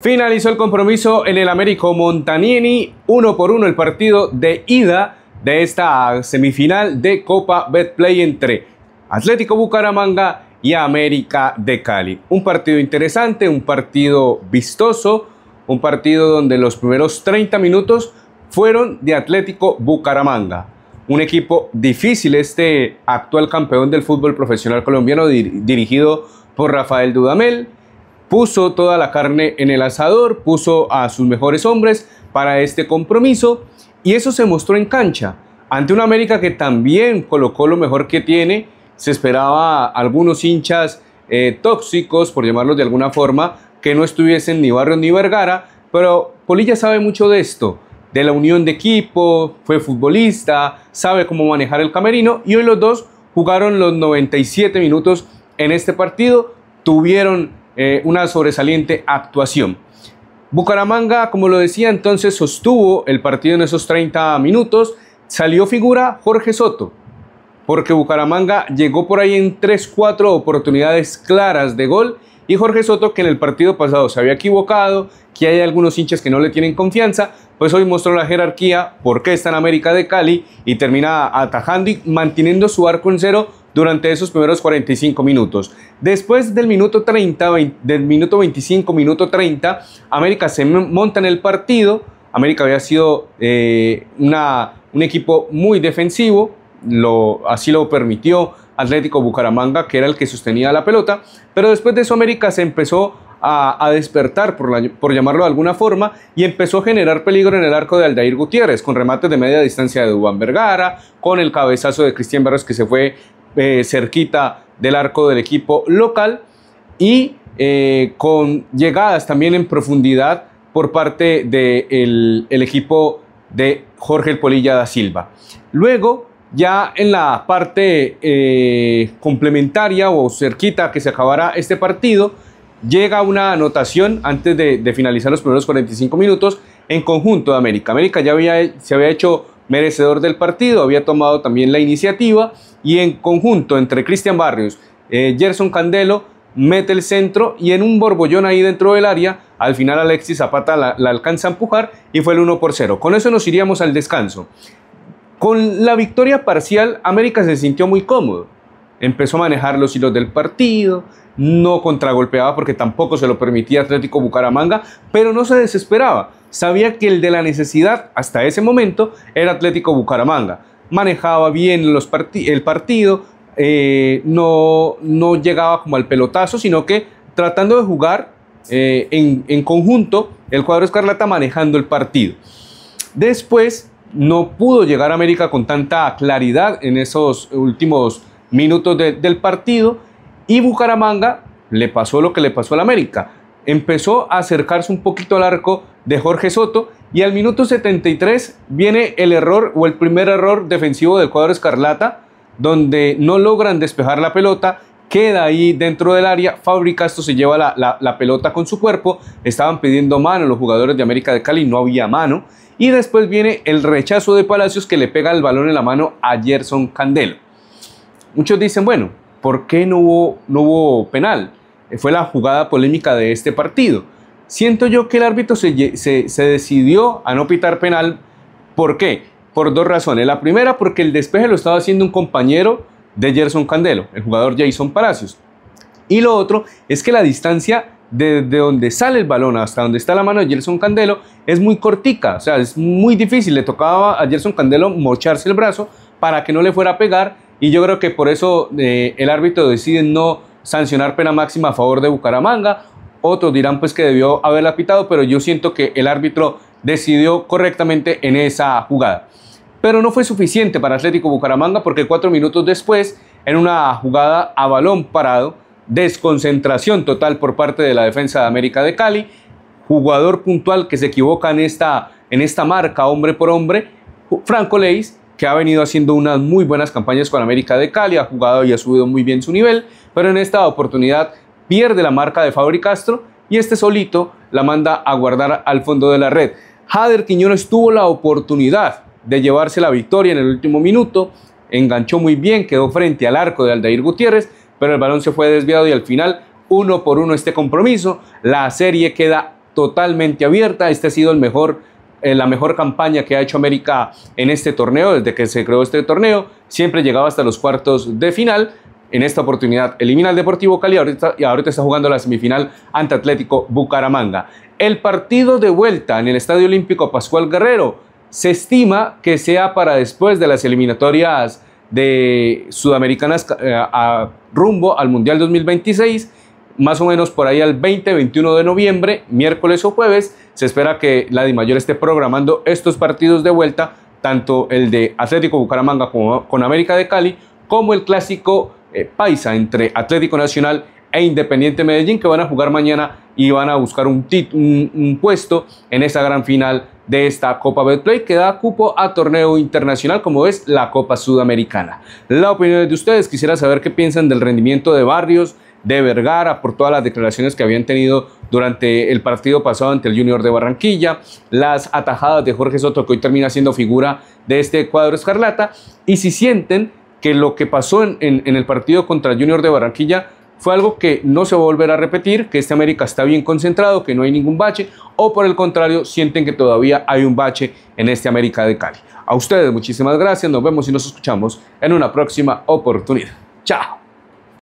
Finalizó el compromiso en el Américo Montanini, uno por uno el partido de ida de esta semifinal de Copa Betplay entre Atlético Bucaramanga y América de Cali. Un partido interesante, un partido vistoso, un partido donde los primeros 30 minutos fueron de Atlético Bucaramanga. Un equipo difícil, este actual campeón del fútbol profesional colombiano dirigido por Rafael Dudamel puso toda la carne en el asador, puso a sus mejores hombres para este compromiso y eso se mostró en cancha ante una América que también colocó lo mejor que tiene. Se esperaba algunos hinchas eh, tóxicos, por llamarlos de alguna forma, que no estuviesen ni Barrio ni Vergara, pero Polilla sabe mucho de esto, de la unión de equipo, fue futbolista, sabe cómo manejar el camerino y hoy los dos jugaron los 97 minutos en este partido, tuvieron eh, una sobresaliente actuación. Bucaramanga, como lo decía entonces, sostuvo el partido en esos 30 minutos. Salió figura Jorge Soto, porque Bucaramanga llegó por ahí en 3-4 oportunidades claras de gol. Y Jorge Soto, que en el partido pasado se había equivocado, que hay algunos hinchas que no le tienen confianza, pues hoy mostró la jerarquía, por qué está en América de Cali y termina atajando y manteniendo su arco en cero durante esos primeros 45 minutos. Después del minuto 30, del minuto 25, minuto 30, América se monta en el partido. América había sido eh, una, un equipo muy defensivo, así lo permitió Atlético Bucaramanga, que era el que sostenía la pelota, pero después de eso América se empezó a, despertar, por, por, llamarlo de alguna forma, y empezó a generar peligro en el arco de Aldair Gutiérrez, con remates de media distancia de Dubán Vergara, con el cabezazo de Cristian Barros que se fue eh, cerquita del arco del equipo local y eh, con llegadas también en profundidad por parte del el, equipo de Jorge El Polilla da Silva. Luego, ya en la parte eh, complementaria o cerquita que se acabará este partido, llega una anotación antes de, finalizar los primeros 45 minutos en conjunto de América. América ya había, se había hecho merecedor del partido, había tomado también la iniciativa y en conjunto entre Cristian Barrios, eh, Gerson Candelo, mete el centro y en un borbollón ahí dentro del área, al final Alexis Zapata la, la alcanza a empujar y fue el 1 por 0. Con eso nos iríamos al descanso. Con la victoria parcial, América se sintió muy cómodo. Empezó a manejar los hilos del partido, no contragolpeaba porque tampoco se lo permitía Atlético Bucaramanga, pero no se desesperaba. Sabía que el de la necesidad hasta ese momento era Atlético Bucaramanga. Manejaba bien el partido, eh, no, llegaba como al pelotazo, sino que tratando de jugar eh, en, conjunto el cuadro escarlata manejando el partido. Después no pudo llegar a América con tanta claridad en esos últimos minutos del partido y Bucaramanga le pasó lo que le pasó al América. Empezó a acercarse un poquito al arco de Jorge Soto. Y al minuto 73 viene el error o el primer error defensivo del cuadro Escarlata, donde no logran despejar la pelota, queda ahí dentro del área, Fabri esto se lleva la, pelota con su cuerpo, estaban pidiendo mano los jugadores de América de Cali, no había mano, y después viene el rechazo de Palacios que le pega el balón en la mano a Gerson Candelo. Muchos dicen, bueno, ¿por qué no hubo, no hubo penal? Eh, fue la jugada polémica de este partido. Siento yo que el árbitro se, decidió a no pitar penal. ¿Por qué? Por dos razones. La primera, porque el despeje lo estaba haciendo un compañero de Gerson Candelo, el jugador Jason Palacios. Y lo otro es que la distancia desde donde sale el balón hasta donde está la mano de Gerson Candelo es muy cortica, o sea, es muy difícil. Le tocaba a Gerson Candelo mocharse el brazo para que no le fuera a pegar y yo creo que por eso eh, el árbitro decide no sancionar pena máxima a favor de Bucaramanga otros dirán pues que debió haberla pitado, pero yo siento que el árbitro decidió correctamente en esa jugada. Pero no fue suficiente para Atlético Bucaramanga porque cuatro minutos después, en una jugada a balón parado, desconcentración total por parte de la defensa de América de Cali, jugador puntual que se equivoca en esta, en esta marca hombre por hombre, Franco Leis, que ha venido haciendo unas muy buenas campañas con América de Cali, ha jugado y ha subido muy bien su nivel, pero en esta oportunidad pierde la marca de Fabri Castro y este solito la manda a guardar al fondo de la red. Jader Quiñones tuvo la oportunidad de llevarse la victoria en el último minuto, enganchó muy bien, quedó frente al arco de Aldair Gutiérrez, pero el balón se fue desviado y al final uno por uno este compromiso, la serie queda totalmente abierta, este ha sido el mejor eh, la mejor campaña que ha hecho América en este torneo, desde que se creó este torneo, siempre llegaba hasta los cuartos de final en esta oportunidad. Elimina al Deportivo Cali y ahorita está jugando la semifinal ante Atlético Bucaramanga. El partido de vuelta en el Estadio Olímpico Pascual Guerrero se estima que sea para después de las eliminatorias de sudamericanas eh, a rumbo al Mundial 2026 más o menos por ahí al 20-21 de noviembre, miércoles o jueves, se espera que la DIMAYOR esté programando estos partidos de vuelta, tanto el de Atlético Bucaramanga como con América de Cali, como el clásico eh, paisa entre Atlético Nacional e Independiente Medellín que van a jugar mañana y van a buscar un, un, puesto en esta gran final de esta Copa Betplay que da cupo a torneo internacional como es la Copa Sudamericana. La opinión de ustedes, quisiera saber qué piensan del rendimiento de Barrios, de Vergara por todas las declaraciones que habían tenido durante el partido pasado ante el Junior de Barranquilla, las atajadas de Jorge Soto que hoy termina siendo figura de este cuadro escarlata y si sienten que lo que pasó en, el partido contra Junior de Barranquilla fue algo que no se va a volver a repetir, que este América está bien concentrado, que no hay ningún bache, o por el contrario, sienten que todavía hay un bache en este América de Cali. A ustedes muchísimas gracias, nos vemos y nos escuchamos en una próxima oportunidad. Chao.